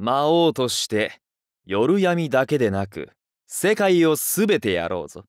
魔王として夜闇だけでなく世界をすべてやろうぞ。